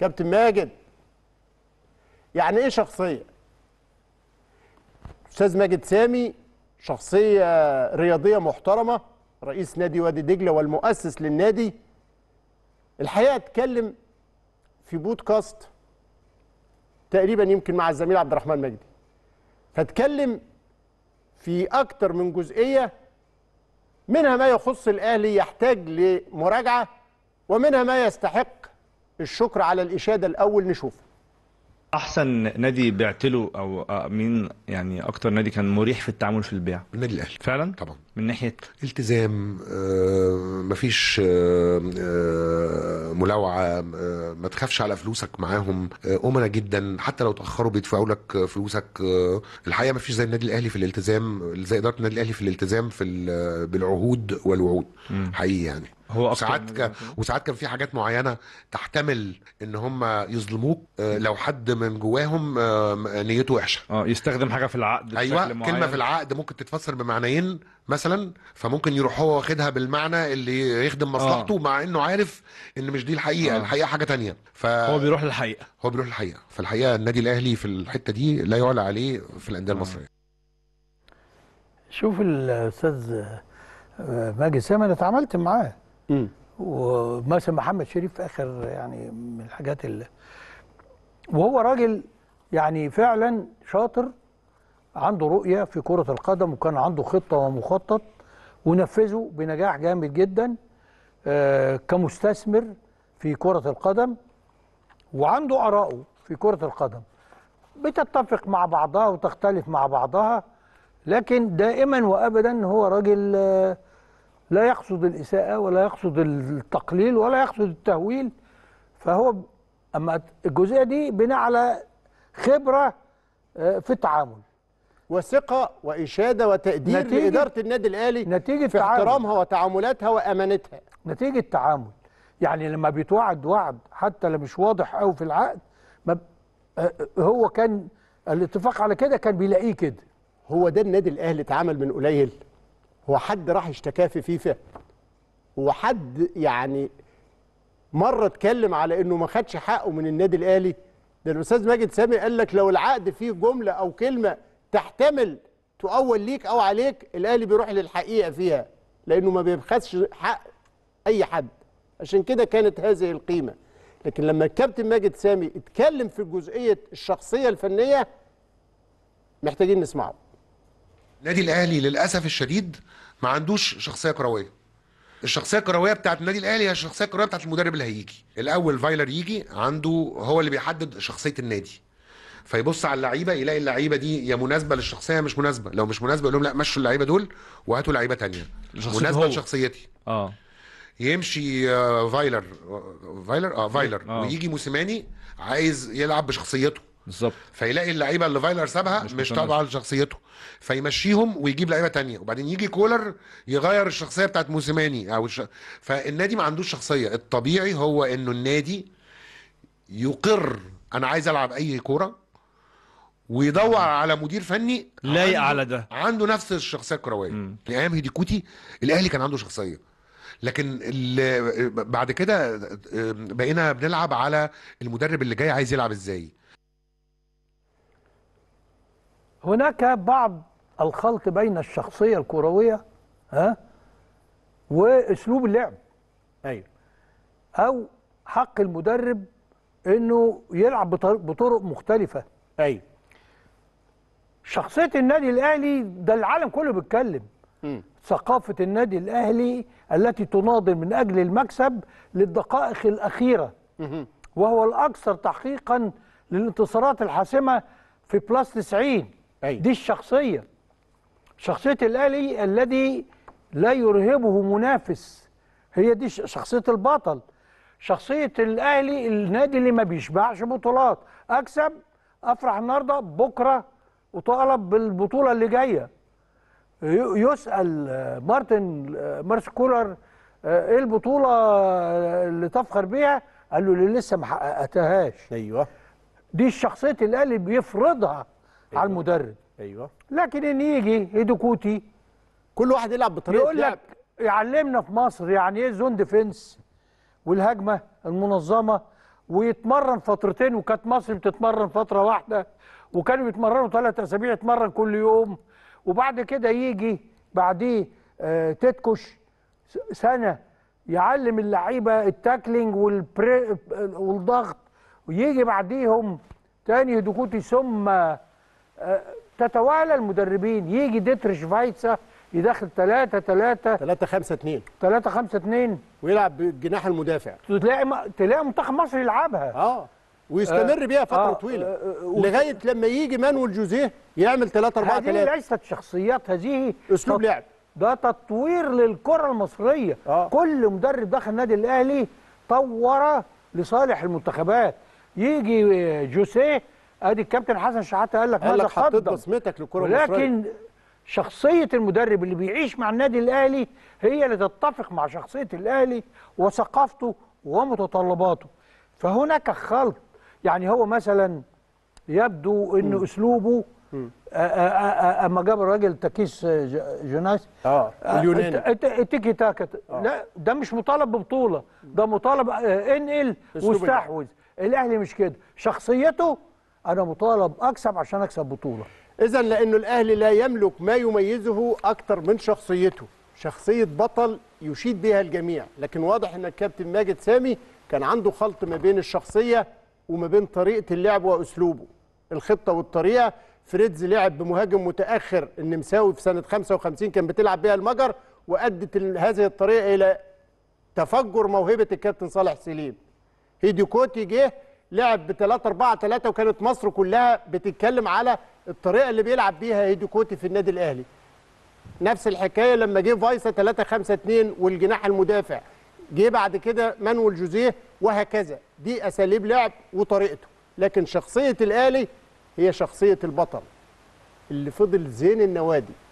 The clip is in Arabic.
كابتن ماجد يعني ايه شخصيه استاذ ماجد سامي شخصيه رياضيه محترمه رئيس نادي وادي دجله والمؤسس للنادي الحقيقه اتكلم في بودكاست تقريبا يمكن مع الزميل عبد الرحمن مجدي فاتكلم في اكتر من جزئيه منها ما يخص الاهلي يحتاج لمراجعه ومنها ما يستحق الشكر على الإشادة الأول نشوفه احسن نادي بعتله او آه، مين يعني اكتر نادي كان مريح في التعامل في البيع النادي الاهلي فعلا طبعا من ناحيه التزام آه مفيش آه آه ملاوعه آه، ما تخافش على فلوسك معاهم آه، امنا جدا حتى لو تاخروا بيدفعوا لك آه، فلوسك الحقيقه مفيش زي النادي الاهلي في الالتزام زي اداره النادي الاهلي في الالتزام في بالعهود والوعود حقيقي يعني هو ساعات ك... وساعات كان في حاجات معينه تحتمل ان هم يظلموك لو حد من جواهم نيته وحشه اه يستخدم حاجه في العقد ايوه كلمه في العقد ممكن تتفسر بمعنيين مثلا فممكن يروح هو واخدها بالمعنى اللي يخدم مصلحته آه. مع انه عارف ان مش دي الحقيقه آه. الحقيقه حاجه تانية ف... هو بيروح للحقيقه هو بيروح للحقيقه فالحقيقه النادي الاهلي في الحته دي لا يعلى عليه في الانديه آه. المصريه شوف الاستاذ آه، ماجد سامي انا اتعاملت معاه ومثلا محمد شريف اخر يعني من الحاجات اللي وهو راجل يعني فعلا شاطر عنده رؤية في كرة القدم وكان عنده خطة ومخطط ونفذه بنجاح جامد جدا آه، كمستثمر في كرة القدم وعنده آراءه في كرة القدم بتتفق مع بعضها وتختلف مع بعضها لكن دائما وابدا هو راجل آه، لا يقصد الاساءه ولا يقصد التقليل ولا يقصد التهويل فهو اما الجزئيه دي بناء على خبره آه، في التعامل وثقه واشاده وتقدير لاداره النادي الاهلي نتيجه في احترامها وتعاملاتها وامانتها نتيجه تعامل يعني لما بيتوعد وعد حتى لو مش واضح قوي في العقد ما هو كان الاتفاق على كده كان بيلاقيه كده هو ده النادي الاهلي اتعامل من قليل هو حد راح اشتكاه في فيفا هو حد يعني مره اتكلم على انه ما خدش حقه من النادي الاهلي ده الاستاذ ماجد سامي قال لك لو العقد فيه جمله او كلمه تحتمل تؤول ليك او عليك الاهلي بيروح للحقيقه فيها لانه ما بيبخسش حق اي حد عشان كده كانت هذه القيمه لكن لما الكابتن ماجد سامي اتكلم في جزئيه الشخصيه الفنيه محتاجين نسمعه النادي الاهلي للاسف الشديد ما عندوش شخصيه كرويه الشخصيه الكرويه بتاعت النادي الاهلي هي الشخصيه الكرويه بتاعت المدرب اللي هيجي الاول فايلر يجي عنده هو اللي بيحدد شخصيه النادي فيبص على اللعيبه يلاقي اللعيبه دي يا مناسبه للشخصيه مش مناسبه لو مش مناسبه يقول لهم لا مشوا اللعيبه دول وهاتوا لعيبه تانية مناسبه لشخصيتي اه يمشي آه، فايلر فايلر اه فايلر آه. ويجي موسيماني عايز يلعب بشخصيته بالظبط فيلاقي اللعيبه اللي فايلر سابها مش, مش طابعه لشخصيته فيمشيهم ويجيب لعيبه تانية وبعدين يجي كولر يغير الشخصيه بتاعت موسيماني او الش... فالنادي ما عندوش شخصيه الطبيعي هو انه النادي يقر انا عايز العب اي كوره ويدور على مدير فني لايق على ده عنده نفس الشخصيه الكرويه لايام يعني هيديكوتي الاهلي كان عنده شخصيه لكن بعد كده بقينا بنلعب على المدرب اللي جاي عايز يلعب ازاي هناك بعض الخلط بين الشخصيه الكرويه ها واسلوب اللعب ايوه او حق المدرب انه يلعب بطرق مختلفه ايوه شخصيه النادي الاهلي ده العالم كله بيتكلم ثقافه النادي الاهلي التي تناضل من اجل المكسب للدقائق الاخيره وهو الاكثر تحقيقا للانتصارات الحاسمه في بلس 90 أيوة. دي الشخصيه شخصيه الاهلي الذي لا يرهبه منافس هي دي شخصيه البطل شخصيه الاهلي النادي اللي ما بيشبعش بطولات اكسب افرح النهارده بكره وطالب بالبطوله اللي جايه يسال آه، مارتن آه، مارس كولر آه، ايه البطوله اللي تفخر بيها قال له اللي لسه ما حققتهاش ايوه دي شخصيه الاهلي بيفرضها أيوة. على المدرب ايوه لكن ان يجي هيدوكوتي كوتي كل واحد يلعب بطريقه يقول لك يعلمنا في مصر يعني ايه زون ديفنس والهجمه المنظمه ويتمرن فترتين وكانت مصر بتتمرن فتره واحده وكانوا بيتمرنوا ثلاث اسابيع يتمرن كل يوم وبعد كده يجي بعديه آه، تتكش سنه يعلم اللعيبه التاكلينج والبري والضغط ويجي بعديهم تاني هدوكوتي ثم آه، تتوالى المدربين يجي ديتريش فايتسا يدخل 3 3 3 5 2 3 5 2 ويلعب بالجناح المدافع تلاقي تلاقي منتخب مصر يلعبها اه ويستمر آه. بيها فتره آه طويله آه, آه. لغايه لما يجي مانويل جوزيه يعمل 3 4 3 هذه ليست شخصيات هذه اسلوب لعب ده تطوير للكره المصريه آه. كل مدرب داخل النادي الاهلي طور لصالح المنتخبات يجي آه، جوسيه ادي الكابتن حسن شحاته قال لك ماذا قدم حطيت بصمتك للكره المصريه لكن شخصية المدرب اللي بيعيش مع النادي الأهلي هي اللي تتفق مع شخصية الأهلي وثقافته ومتطلباته فهناك خلط يعني هو مثلا يبدو أن م. أسلوبه اما جاب الراجل تكيس جوناس اه اليوناني تيكي تاكا آه. لا ده مش مطالب ببطوله ده مطالب آه، انقل واستحوذ الاهلي مش كده شخصيته انا مطالب اكسب عشان اكسب بطوله إذا لأنه الأهلي لا يملك ما يميزه أكتر من شخصيته شخصية بطل يشيد بها الجميع لكن واضح أن الكابتن ماجد سامي كان عنده خلط ما بين الشخصية وما بين طريقة اللعب وأسلوبه الخطة والطريقة فريدز لعب بمهاجم متأخر النمساوي في سنة 55 كان بتلعب بها المجر وأدت هذه الطريقة إلى تفجر موهبة الكابتن صالح سليم هيديو كوتي جه لعب ب 3 4 3 وكانت مصر كلها بتتكلم على الطريقه اللي بيلعب بيها هيدي كوتي في النادي الاهلي نفس الحكايه لما جه فايسا 3 5 2 والجناح المدافع جه بعد كده مانويل جوزيه وهكذا دي اساليب لعب وطريقته لكن شخصيه الاهلي هي شخصيه البطل اللي فضل زين النوادي